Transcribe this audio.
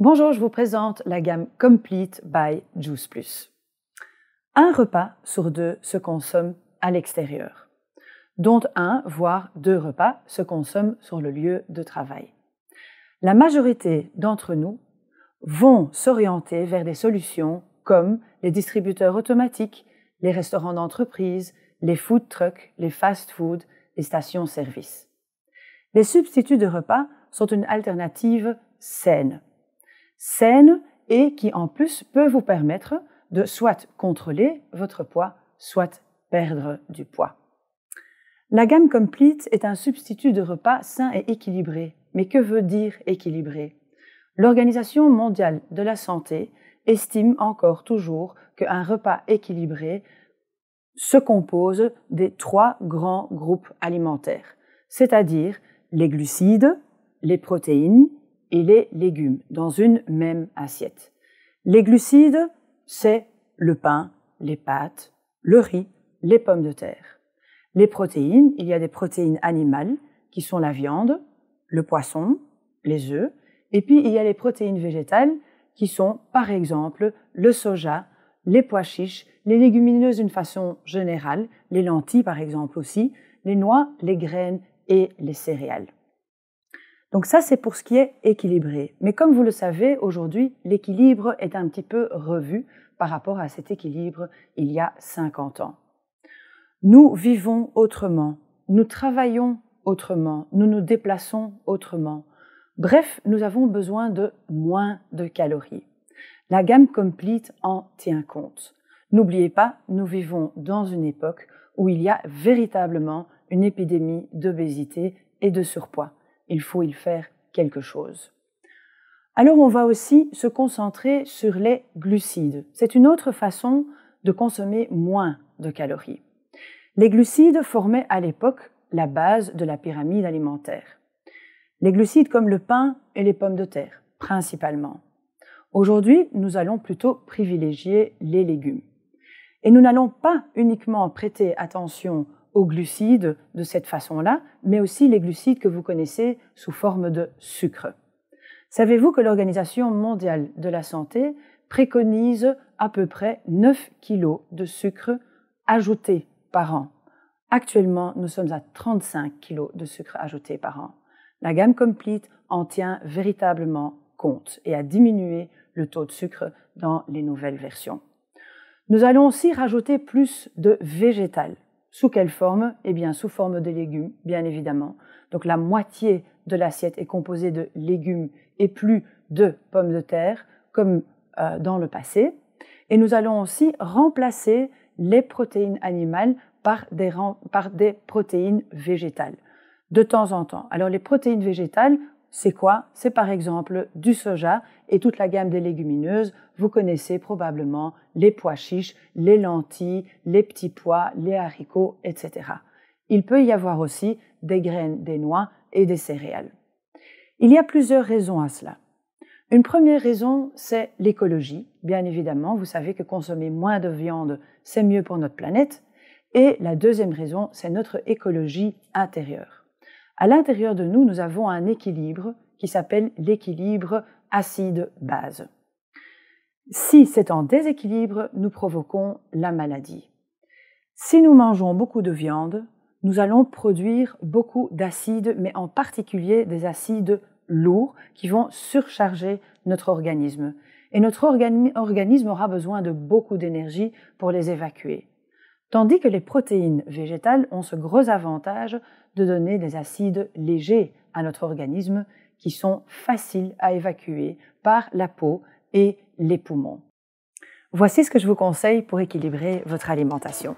Bonjour, je vous présente la gamme Complete by Juice Plus. Un repas sur deux se consomme à l'extérieur, dont un, voire deux repas se consomment sur le lieu de travail. La majorité d'entre nous vont s'orienter vers des solutions comme les distributeurs automatiques, les restaurants d'entreprise, les food trucks, les fast-food, les stations-service. Les substituts de repas sont une alternative saine saine et qui en plus peut vous permettre de soit contrôler votre poids, soit perdre du poids. La gamme complete est un substitut de repas sain et équilibré. Mais que veut dire équilibré L'Organisation mondiale de la santé estime encore toujours qu'un repas équilibré se compose des trois grands groupes alimentaires, c'est-à-dire les glucides, les protéines et les légumes dans une même assiette. Les glucides, c'est le pain, les pâtes, le riz, les pommes de terre. Les protéines, il y a des protéines animales qui sont la viande, le poisson, les œufs, et puis il y a les protéines végétales qui sont par exemple le soja, les pois chiches, les légumineuses d'une façon générale, les lentilles par exemple aussi, les noix, les graines et les céréales. Donc ça, c'est pour ce qui est équilibré. Mais comme vous le savez, aujourd'hui, l'équilibre est un petit peu revu par rapport à cet équilibre il y a 50 ans. Nous vivons autrement, nous travaillons autrement, nous nous déplaçons autrement. Bref, nous avons besoin de moins de calories. La gamme COMPLETE en tient compte. N'oubliez pas, nous vivons dans une époque où il y a véritablement une épidémie d'obésité et de surpoids il faut y faire quelque chose. Alors on va aussi se concentrer sur les glucides. C'est une autre façon de consommer moins de calories. Les glucides formaient à l'époque la base de la pyramide alimentaire. Les glucides comme le pain et les pommes de terre, principalement. Aujourd'hui, nous allons plutôt privilégier les légumes. Et nous n'allons pas uniquement prêter attention aux glucides de cette façon-là, mais aussi les glucides que vous connaissez sous forme de sucre. Savez-vous que l'Organisation mondiale de la santé préconise à peu près 9 kg de sucre ajouté par an Actuellement, nous sommes à 35 kg de sucre ajouté par an. La gamme COMPLETE en tient véritablement compte et a diminué le taux de sucre dans les nouvelles versions. Nous allons aussi rajouter plus de végétal sous quelle forme Eh bien, sous forme de légumes, bien évidemment. Donc la moitié de l'assiette est composée de légumes et plus de pommes de terre, comme euh, dans le passé. Et nous allons aussi remplacer les protéines animales par des protéines végétales de temps en temps. Alors les protéines végétales, c'est quoi C'est par exemple du soja et toute la gamme des légumineuses. Vous connaissez probablement les pois chiches, les lentilles, les petits pois, les haricots, etc. Il peut y avoir aussi des graines, des noix et des céréales. Il y a plusieurs raisons à cela. Une première raison, c'est l'écologie. Bien évidemment, vous savez que consommer moins de viande, c'est mieux pour notre planète. Et la deuxième raison, c'est notre écologie intérieure à l'intérieur de nous, nous avons un équilibre qui s'appelle l'équilibre acide-base. Si c'est en déséquilibre, nous provoquons la maladie. Si nous mangeons beaucoup de viande, nous allons produire beaucoup d'acides, mais en particulier des acides lourds qui vont surcharger notre organisme. Et notre organisme aura besoin de beaucoup d'énergie pour les évacuer. Tandis que les protéines végétales ont ce gros avantage de donner des acides légers à notre organisme qui sont faciles à évacuer par la peau et les poumons. Voici ce que je vous conseille pour équilibrer votre alimentation.